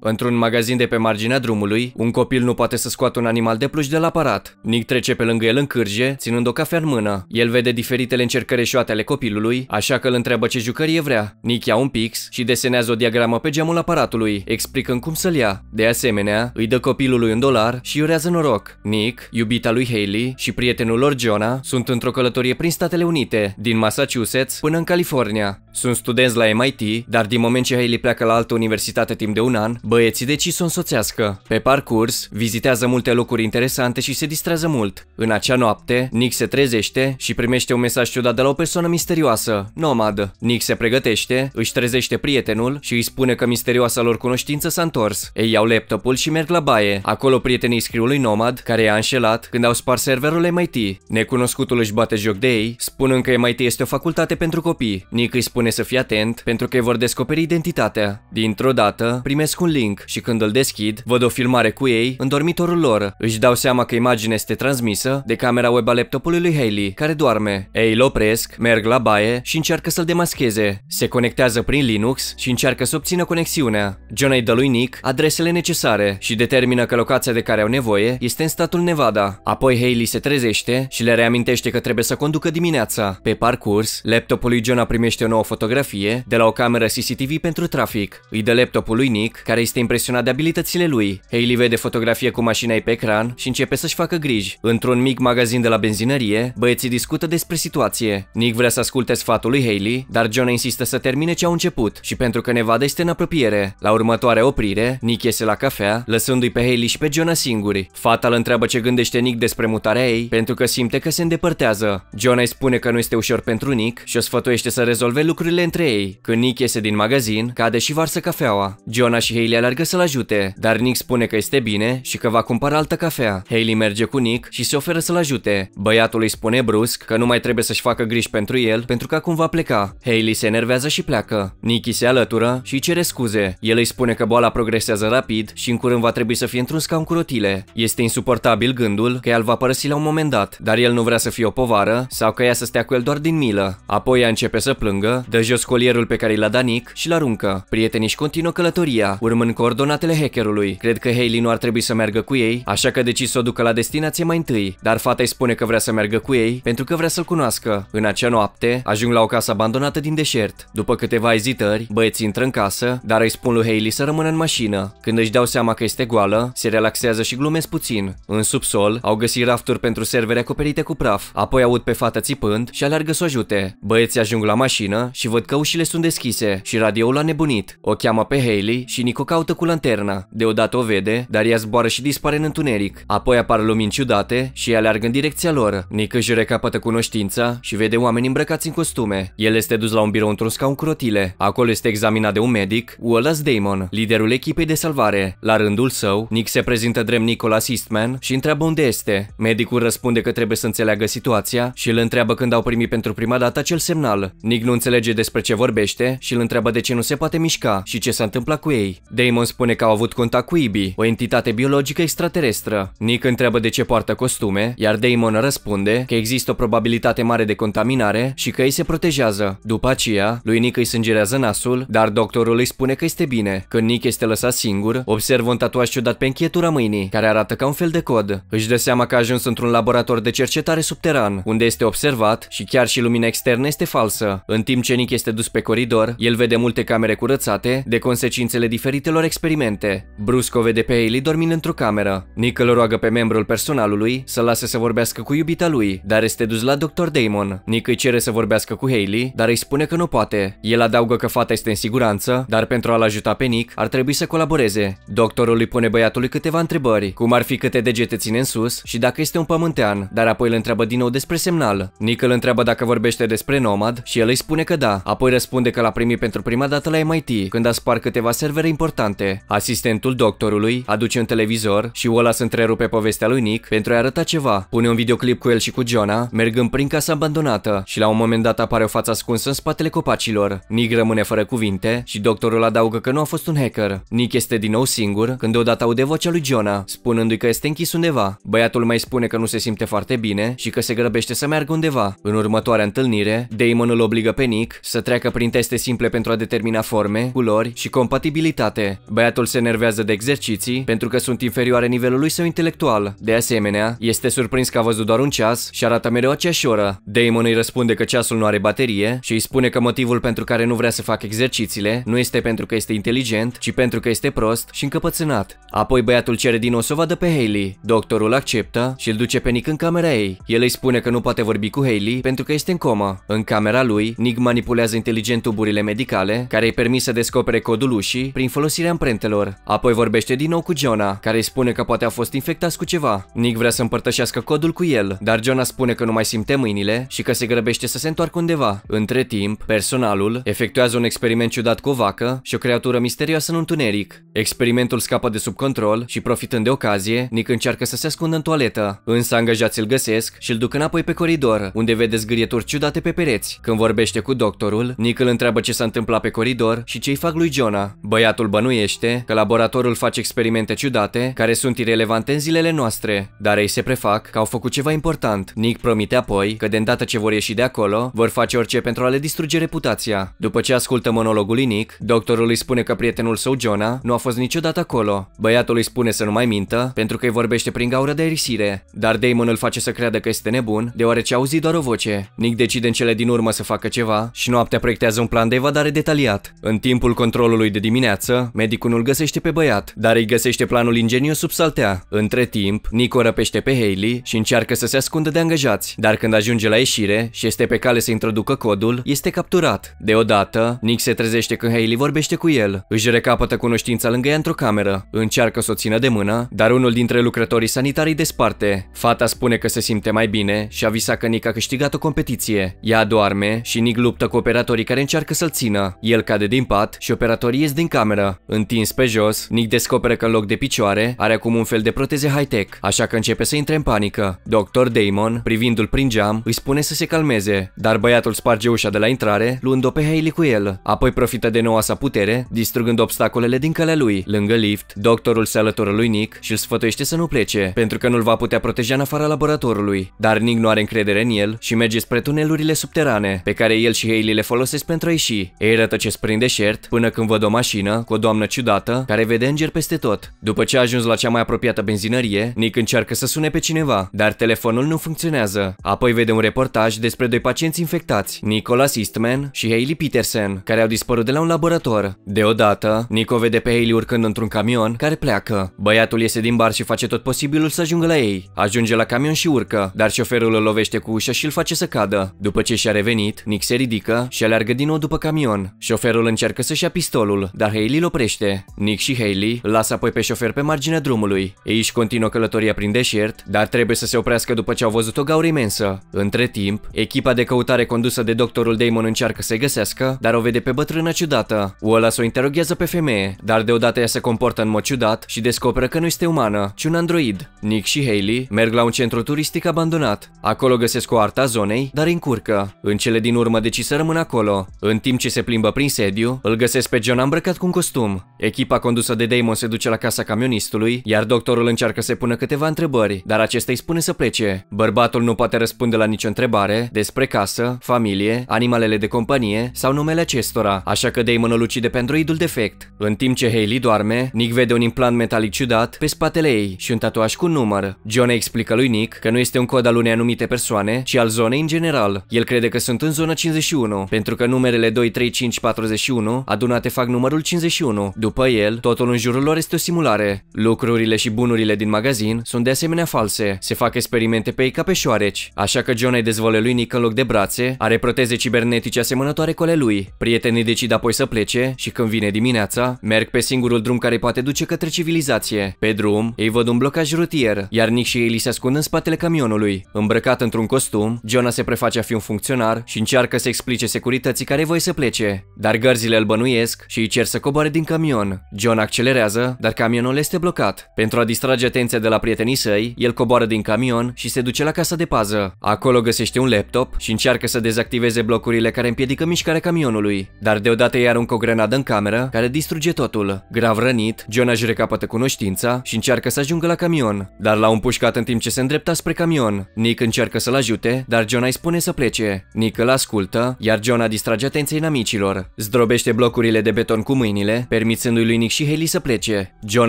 Într-un magazin de pe marginea drumului, un copil nu poate să scoată un animal de pluș de la aparat. Nick trece pe lângă el în cârje, ținând o cafea în mână. El vede diferitele încercări eșuate ale copilului, așa că îl întreabă ce jucărie vrea. Nick ia un pix și desenează o diagramă pe geamul aparatului, explicând cum să-l ia. De asemenea, îi dă copilului un dolar și urează noroc. Nick, iubita lui Haley și prietenul lor Jonah sunt într-o călătorie prin Statele Unite, din Massachusetts până în California. Sunt studenți la MIT, dar din moment ce Hailey pleacă la altă universitate timp de un an, băieții decid să o însoțească. Pe parcurs, vizitează multe locuri interesante și se distrează mult. În acea noapte, Nick se trezește și primește un mesaj ciudat de la o persoană misterioasă, nomadă. Nick se pregătește, își trezește prietenul și îi spune că misterioasa lor cunoștință s-a întors. Ei iau laptopul și merg la baie. Acolo prietenii scriu lui Nomad, care i-a înșelat când au spart serverul MIT. Necunoscutul își bate joc de ei, spunând că MIT este o facultate pentru copii. Nick îi spune spune să fii atent pentru că vor descoperi identitatea. Dintr-o dată, primesc un link și când îl deschid, văd o filmare cu ei în dormitorul lor. Își dau seama că imaginea este transmisă de camera web a laptopului lui Haley, care doarme. Ei îl opresc, merg la baie și încearcă să-l demascheze. Se conectează prin Linux și încearcă să obțină conexiunea. John îi dă lui Nick adresele necesare și determină că locația de care au nevoie este în statul Nevada. Apoi Haley se trezește și le reamintește că trebuie să conducă dimineața. Pe parcurs, laptopul lui John primește o nouă fotografie de la o cameră CCTV pentru trafic. Îi dă laptopul lui Nick, care este impresionat de abilitățile lui. Hailey vede fotografie cu mașina ei pe ecran și începe să-și facă griji. Într-un mic magazin de la benzinărie, băieții discută despre situație. Nick vrea să asculte sfatul lui Hailey, dar John insistă să termine ce au început și pentru că Nevada este în apropiere. La următoarea oprire, Nick iese la cafea, lăsându-i pe Hailey și pe Jonah singuri. Fata îl întreabă ce gândește Nick despre mutarea ei, pentru că simte că se îndepărtează. John îi spune că nu este ușor pentru Nick și o sfătuiește să rezolve lucrurile lucrurile între ei. Când Nick iese din magazin, cade și varsă cafeaua. Jonah și Hailey alergă să-l ajute, dar Nick spune că este bine și că va cumpăra altă cafea. Hailey merge cu Nick și se oferă să-l ajute. Băiatul îi spune brusc că nu mai trebuie să-și facă griji pentru el pentru că acum va pleca. Hailey se enervează și pleacă. Nicky se alătură și cere scuze. El îi spune că boala progresează rapid și în curând va trebui să fie într-un scaun cu rotile. Este insuportabil gândul că el va părăsi la un moment dat, dar el nu vrea să fie o povară sau că ea să stea cu el doar din milă. Apoi ea începe să plângă, Dă jos colierul pe care l-a dat Nick și l-aruncă. Prietenii își continuă călătoria, urmând coordonatele hackerului. Cred că Hailey nu ar trebui să meargă cu ei, așa că decis să o ducă la destinație mai întâi, dar fata îi spune că vrea să meargă cu ei pentru că vrea să-l cunoască. În acea noapte, ajung la o casă abandonată din deșert. După câteva ezitări, băieții intră în casă, dar îi spun lui Hailey să rămână în mașină. Când își dau seama că este goală, se relaxează și glumesc puțin. În subsol, au găsit rafturi pentru servere acoperite cu praf, apoi aud pe fata țipând și alergă să o ajute. Băieții ajung la mașină și văd că ușile sunt deschise și radioul a nebunit. O cheamă pe Hailey și Nico caută cu lanterna. Deodată o vede, dar ea zboară și dispare în întuneric. Apoi apar lumini ciudate și ea leargă în direcția lor. Nico își recapătă cunoștința și vede oameni îmbrăcați în costume. El este dus la un birou într-un scaun cu rotile. Acolo este examinat de un medic, Wallace Damon, liderul echipei de salvare. La rândul său, Nick se prezintă drept Nicholas Eastman și întreabă unde este. Medicul răspunde că trebuie să înțeleagă situația și îl întreabă când au primit pentru prima dată acel semnal. Nick nu înțelege înțelege despre ce vorbește și îl întreabă de ce nu se poate mișca și ce s-a întâmplat cu ei. Damon spune că au avut contact cu Ibi, o entitate biologică extraterestră. Nick întreabă de ce poartă costume, iar Damon răspunde că există o probabilitate mare de contaminare și că ei se protejează. După aceea, lui Nick îi sângerează nasul, dar doctorul îi spune că este bine. Când Nick este lăsat singur, observă un tatuaj ciudat pe închietura mâinii, care arată ca un fel de cod. Își dă seama că a ajuns într-un laborator de cercetare subteran, unde este observat și chiar și lumina externă este falsă. În timp ce ucenic este dus pe coridor, el vede multe camere curățate, de consecințele diferitelor experimente. Brusc vede pe Ailey dormind într-o cameră. Nick îl roagă pe membrul personalului să lase să vorbească cu iubita lui, dar este dus la Dr. Damon. Nick îi cere să vorbească cu Hailey, dar îi spune că nu poate. El adaugă că fata este în siguranță, dar pentru a-l ajuta pe Nick ar trebui să colaboreze. Doctorul îi pune băiatului câteva întrebări, cum ar fi câte degete ține în sus și dacă este un pământean, dar apoi îl întreabă din nou despre semnal. Nick îl întreabă dacă vorbește despre nomad și el îi spune că da da. Apoi răspunde că l-a primit pentru prima dată la MIT, când a spart câteva servere importante. Asistentul doctorului aduce un televizor și Wallace întrerupe povestea lui Nick pentru a arăta ceva. Pune un videoclip cu el și cu Jonah, mergând prin casa abandonată și la un moment dat apare o față ascunsă în spatele copacilor. Nick rămâne fără cuvinte și doctorul adaugă că nu a fost un hacker. Nick este din nou singur când deodată aude vocea lui Jonah, spunându-i că este închis undeva. Băiatul mai spune că nu se simte foarte bine și că se grăbește să meargă undeva. În următoarea întâlnire, Damon îl obligă pe Nick să treacă prin teste simple pentru a determina forme, culori și compatibilitate. Băiatul se nervează de exerciții pentru că sunt inferioare nivelului său intelectual. De asemenea, este surprins că a văzut doar un ceas și arată mereu aceeași oră. Damon îi răspunde că ceasul nu are baterie și îi spune că motivul pentru care nu vrea să facă exercițiile nu este pentru că este inteligent, ci pentru că este prost și încăpățânat. Apoi băiatul cere din nou să o vadă pe Hailey. Doctorul acceptă și îl duce pe Nick în camera ei. El îi spune că nu poate vorbi cu Hailey pentru că este în coma. În camera lui, Nick manipulează manipulează inteligent tuburile medicale, care îi permis să descopere codul ușii prin folosirea amprentelor. Apoi vorbește din nou cu Jonah, care îi spune că poate a fost infectat cu ceva. Nick vrea să împărtășească codul cu el, dar Jonah spune că nu mai simte mâinile și că se grăbește să se întoarcă undeva. Între timp, personalul efectuează un experiment ciudat cu o vacă și o creatură misterioasă în întuneric. Experimentul scapă de sub control și profitând de ocazie, Nick încearcă să se ascundă în toaletă, însă angajații îl găsesc și îl duc înapoi pe coridor, unde vede zgârieturi ciudate pe pereți. Când vorbește cu doctor, doctorul, Nick îl întreabă ce s-a întâmplat pe coridor și ce-i fac lui Jonah. Băiatul bănuiește că laboratorul face experimente ciudate care sunt irelevante în zilele noastre, dar ei se prefac că au făcut ceva important. Nick promite apoi că de îndată ce vor ieși de acolo, vor face orice pentru a le distruge reputația. După ce ascultă monologul lui Nick, doctorul îi spune că prietenul său Jonah nu a fost niciodată acolo. Băiatul îi spune să nu mai mintă pentru că îi vorbește prin gaură de aerisire, dar Damon îl face să creadă că este nebun, deoarece a auzit doar o voce. Nick decide în cele din urmă să facă ceva și și noaptea proiectează un plan de evadare detaliat. În timpul controlului de dimineață, medicul nu-l găsește pe băiat, dar îi găsește planul ingenios sub saltea. Între timp, Nico răpește pe Hailey și încearcă să se ascundă de angajați, dar când ajunge la ieșire și este pe cale să introducă codul, este capturat. Deodată, Nick se trezește când Hailey vorbește cu el. Își recapătă cunoștința lângă ea într-o cameră, încearcă să o țină de mână, dar unul dintre lucrătorii sanitari îi desparte. Fata spune că se simte mai bine și a visat că Nick a câștigat o competiție. Ea doarme și Nick luptă cu operatorii care încearcă să-l țină. El cade din pat și operatorii ies din cameră. Întins pe jos, Nick descoperă că în loc de picioare are acum un fel de proteze high-tech, așa că începe să intre în panică. Dr. Damon, privindu-l prin geam, îi spune să se calmeze, dar băiatul sparge ușa de la intrare, luând-o pe Hailey cu el. Apoi profită de noua sa putere, distrugând obstacolele din calea lui. Lângă lift, doctorul se alătură lui Nick și îl sfătuiește să nu plece, pentru că nu-l va putea proteja în afara laboratorului. Dar Nick nu are încredere în el și merge spre tunelurile subterane, pe care el și Hailey Hailey le folosesc pentru a ieși. Ei rătăcesc prin deșert până când văd o mașină cu o doamnă ciudată care vede îngeri peste tot. După ce a ajuns la cea mai apropiată benzinărie, Nick încearcă să sune pe cineva, dar telefonul nu funcționează. Apoi vede un reportaj despre doi pacienți infectați, Nicholas Eastman și Hailey Peterson, care au dispărut de la un laborator. Deodată, Nico vede pe Hailey urcând într-un camion care pleacă. Băiatul iese din bar și face tot posibilul să ajungă la ei. Ajunge la camion și urcă, dar șoferul îl lovește cu ușa și îl face să cadă. După ce și-a revenit, Nick se ridică pică și aleargă din nou după camion. Șoferul încearcă să-și ia pistolul, dar Hailey îl oprește. Nick și Hailey lasă apoi pe șofer pe marginea drumului. Ei își continuă călătoria prin deșert, dar trebuie să se oprească după ce au văzut o gaură imensă. Între timp, echipa de căutare condusă de doctorul Damon încearcă să-i găsească, dar o vede pe bătrână ciudată. Wallace o interoghează pe femeie, dar deodată ea se comportă în mod ciudat și descoperă că nu este umană, ci un android. Nick și Hailey merg la un centru turistic abandonat. Acolo găsesc o arta zonei, dar încurcă. În cele din urmă decid să să rămână acolo. În timp ce se plimbă prin sediu, îl găsesc pe John îmbrăcat cu un costum. Echipa condusă de Damon se duce la casa camionistului, iar doctorul încearcă să pună câteva întrebări, dar acesta îi spune să plece. Bărbatul nu poate răspunde la nicio întrebare despre casă, familie, animalele de companie sau numele acestora, așa că Damon îl ucide pe androidul defect. În timp ce Hailey doarme, Nick vede un implant metalic ciudat pe spatele ei și un tatuaj cu număr. John explică lui Nick că nu este un cod al unei anumite persoane, ci al zonei în general. El crede că sunt în zona 51 51, pentru că numerele 2, 3, 5, 41 adunate fac numărul 51. După el, totul în jurul lor este o simulare. Lucrurile și bunurile din magazin sunt de asemenea false. Se fac experimente pe ei ca pe șoareci, așa că John îi dezvolă lui Nick în loc de brațe, are proteze cibernetice asemănătoare cu ale lui. Prietenii decid apoi să plece și când vine dimineața, merg pe singurul drum care poate duce către civilizație. Pe drum, ei văd un blocaj rutier, iar Nick și Eli se ascund în spatele camionului. Îmbrăcat într-un costum, Jonah se preface a fi un funcționar și încearcă să explice explice securității care voi să plece, dar gărzile îl bănuiesc și îi cer să coboare din camion. John accelerează, dar camionul este blocat. Pentru a distrage atenția de la prietenii săi, el coboară din camion și se duce la casa de pază. Acolo găsește un laptop și încearcă să dezactiveze blocurile care împiedică mișcarea camionului, dar deodată îi aruncă o grenadă în cameră care distruge totul. Grav rănit, John își recapătă cunoștința și încearcă să ajungă la camion, dar l a împușcat în timp ce se îndrepta spre camion. Nick încearcă să-l ajute, dar John îi spune să plece. Nick îl ascultă, iar John a distrage atenția inamicilor. Zdrobește blocurile de beton cu mâinile, permițându-i lui Nick și Haley să plece. John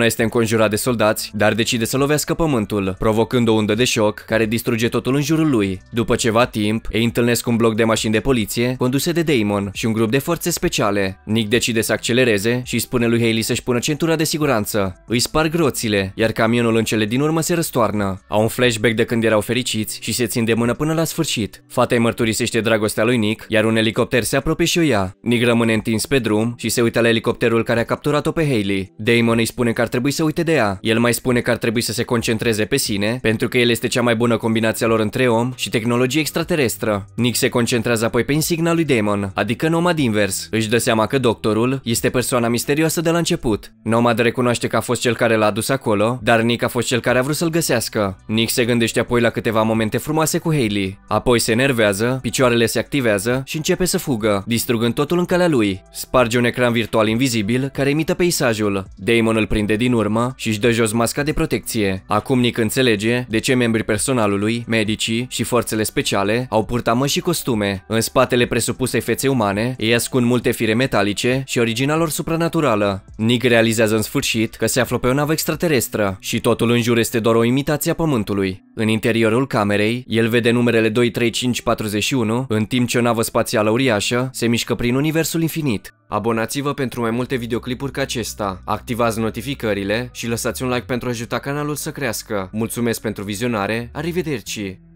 este înconjurat de soldați, dar decide să lovească pământul, provocând o undă de șoc care distruge totul în jurul lui. După ceva timp, ei întâlnesc un bloc de mașini de poliție, conduse de Damon și un grup de forțe speciale. Nick decide să accelereze și spune lui Haley să-și pună centura de siguranță. Îi sparg roțile, iar camionul în cele din urmă se răstoarnă. Au un flashback de când erau fericiți și se țin de mână până la sfârșit. Fata îi mărturisește dragostea lui Nick, iar un elicopter se apropie și o ia. Nick rămâne întins pe drum și se uită la elicopterul care a capturat-o pe Hailey. Damon îi spune că ar trebui să uite de ea. El mai spune că ar trebui să se concentreze pe sine, pentru că el este cea mai bună combinație a lor între om și tehnologie extraterestră. Nick se concentrează apoi pe insigna lui Damon, adică Nomad invers. Își dă seama că doctorul este persoana misterioasă de la început. Nomad recunoaște că a fost cel care l-a adus acolo, dar Nick a fost cel care a vrut să-l găsească. Nick se gândește apoi la câteva momente frumoase cu Hailey. Apoi se enervează, picioarele se activează și începe să fugă, distrugând totul în calea lui. Sparge un ecran virtual invizibil care imită peisajul. Damon îl prinde din urmă și își dă jos masca de protecție. Acum Nick înțelege de ce membrii personalului, medicii și forțele speciale au purtat măști și costume. În spatele presupusei fețe umane, ei ascund multe fire metalice și origina lor supranaturală. Nick realizează în sfârșit că se află pe o navă extraterestră și totul în jur este doar o imitație a Pământului. În interiorul camerei, el vede numerele 23541, în timp ce o navă spațială uriașă se mișcă prin universul infinit. Abonați-vă pentru mai multe videoclipuri ca acesta, activați notificările și lăsați un like pentru a ajuta canalul să crească. Mulțumesc pentru vizionare, arrivederci!